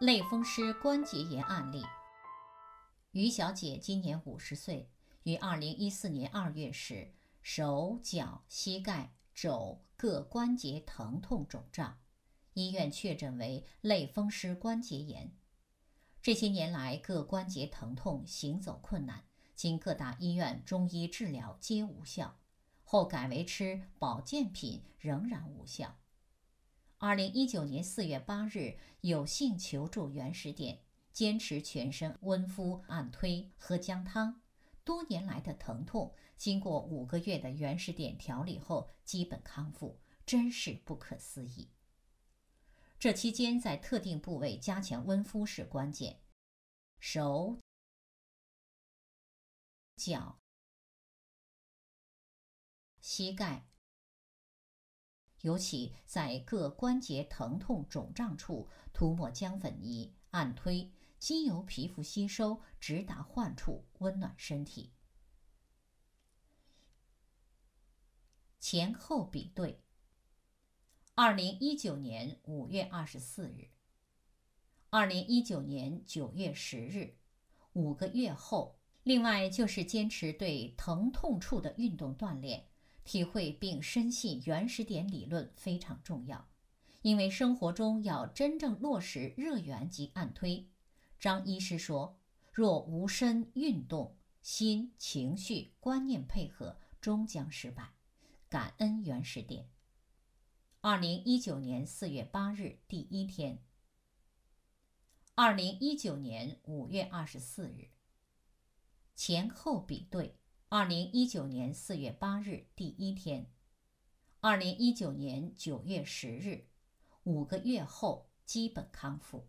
类风湿关节炎案例：于小姐今年五十岁，于二零一四年二月时，手脚、膝盖、肘各关节疼痛肿胀，医院确诊为类风湿关节炎。这些年来，各关节疼痛，行走困难，经各大医院中医治疗皆无效，后改为吃保健品，仍然无效。二零一九年四月八日，有幸求助原始点，坚持全身温敷、按推、喝姜汤，多年来的疼痛经过五个月的原始点调理后基本康复，真是不可思议。这期间在特定部位加强温敷是关键，手、脚、膝盖。尤其在各关节疼痛肿胀处涂抹姜粉泥，按推经由皮肤吸收，直达患处，温暖身体。前后比对。二零一九年五月二十四日，二零一九年九月十日，五个月后。另外就是坚持对疼痛处的运动锻炼。体会并深信原始点理论非常重要，因为生活中要真正落实热源及按推。张医师说：“若无身运动、心情绪、观念配合，终将失败。”感恩原始点。二零一九年四月八日第一天。二零一九年五月二十四日前后比对。二零一九年四月八日第一天，二零一九年九月十日，五个月后基本康复。